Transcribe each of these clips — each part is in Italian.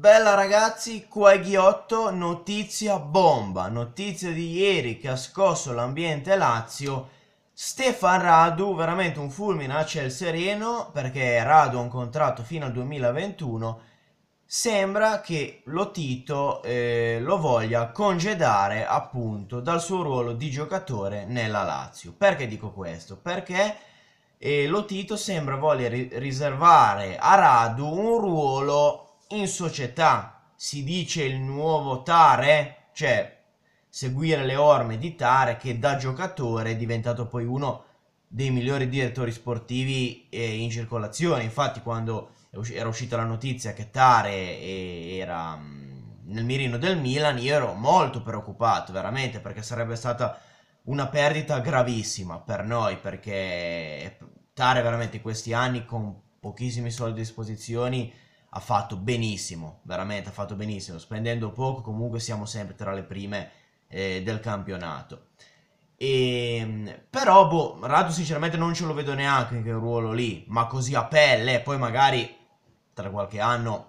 Bella ragazzi, qua è Ghiotto, notizia bomba, notizia di ieri che ha scosso l'ambiente Lazio, Stefan Radu, veramente un fulmine a ciel sereno, perché Radu ha un contratto fino al 2021, sembra che lo Tito eh, lo voglia congedare appunto dal suo ruolo di giocatore nella Lazio. Perché dico questo? Perché eh, lo Tito sembra voler riservare a Radu un ruolo in società si dice il nuovo Tare, cioè seguire le orme di Tare che da giocatore è diventato poi uno dei migliori direttori sportivi eh, in circolazione. Infatti quando era uscita la notizia che Tare eh, era mm, nel mirino del Milan, io ero molto preoccupato, veramente, perché sarebbe stata una perdita gravissima per noi, perché Tare veramente in questi anni con pochissimi soldi a disposizione ha fatto benissimo, veramente ha fatto benissimo, spendendo poco comunque siamo sempre tra le prime eh, del campionato. E, ehm, però, boh, Radu sinceramente non ce lo vedo neanche in quel ruolo lì, ma così a pelle, poi magari tra qualche anno,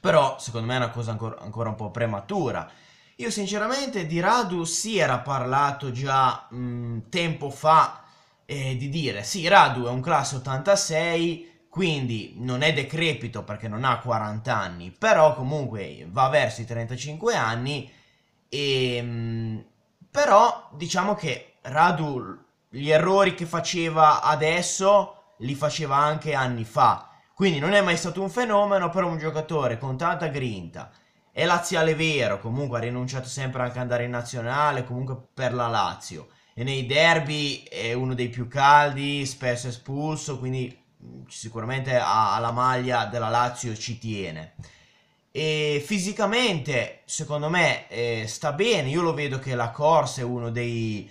però secondo me è una cosa ancora, ancora un po' prematura. Io sinceramente di Radu si era parlato già mh, tempo fa eh, di dire, sì, Radu è un classe 86, quindi non è decrepito perché non ha 40 anni, però comunque va verso i 35 anni, e, ehm, però diciamo che Radu gli errori che faceva adesso li faceva anche anni fa, quindi non è mai stato un fenomeno, però un giocatore con tanta grinta, è laziale vero, comunque ha rinunciato sempre anche ad andare in nazionale, comunque per la Lazio, e nei derby è uno dei più caldi, spesso espulso, quindi sicuramente alla maglia della Lazio ci tiene. E fisicamente, secondo me, eh, sta bene. Io lo vedo che la corsa è uno dei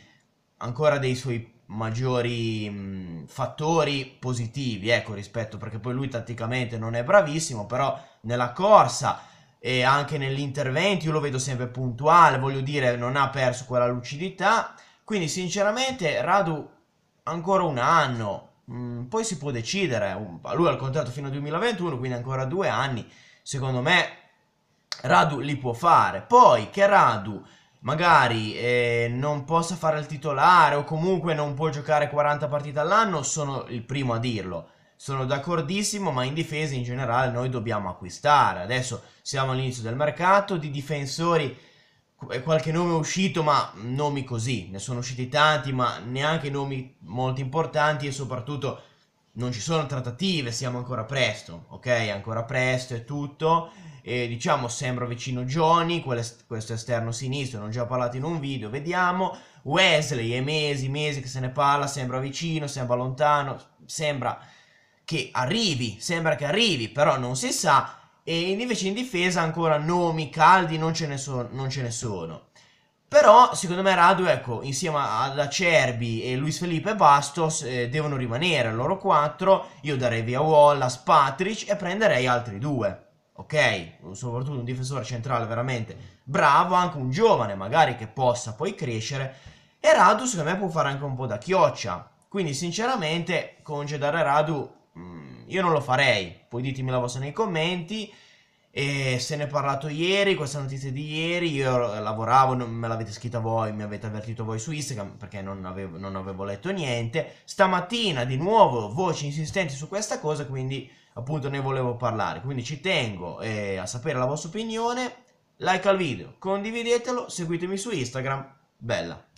ancora dei suoi maggiori mh, mm, fattori positivi, ecco, rispetto perché poi lui tatticamente non è bravissimo, però nella corsa e anche nell'intervento io lo vedo sempre puntuale, voglio dire, non ha perso quella lucidità. Quindi, sinceramente, Radu ancora un anno Mm, poi si può decidere, lui ha il contratto fino al 2021, quindi ancora due anni, secondo me Radu li può fare, poi che Radu magari eh, non possa fare il titolare o comunque non può giocare 40 partite all'anno, sono il primo a dirlo. Sono d'accordissimo, ma in difesa in generale noi dobbiamo acquistare. Adesso siamo all'inizio del mercato, di difensori qualche nome è uscito, ma nomi così, ne sono usciti tanti, ma neanche nomi molto importanti e soprattutto non ci sono trattative, siamo ancora presto, ok? Ancora presto è tutto. E diciamo sembra vicino Johnny, questo esterno sinistro, ne ho già parlato in un video, vediamo. Wesley è mesi, mesi che se ne parla, sembra vicino, sembra lontano, sembra che arrivi, sembra che arrivi, però non si sa e invece in difesa ancora nomi caldi non ce ne, so- non ce ne sono. Però secondo me Radu, ecco, insieme ad Acerbi e Luis Felipe Bastos eh, devono rimanere, loro quattro, io darei via Wallace, Patrick e prenderei altri due. Ok, soprattutto un difensore centrale veramente bravo, anche un giovane magari che possa poi crescere. E Radu secondo me può fare anche un po' da chioccia. Quindi sinceramente concedere Radu mh, mm, io non lo farei, poi ditemi la vostra nei commenti. E se ne è parlato ieri, questa notizia di ieri, io lavoravo, non me l'avete scritta voi, mi avete avvertito voi su Instagram perché non avevo, non avevo letto niente. Stamattina di nuovo voci insistenti su questa cosa, quindi appunto ne volevo parlare. Quindi ci tengo eh, a sapere la vostra opinione. Like al video, condividetelo, seguitemi su Instagram. Bella!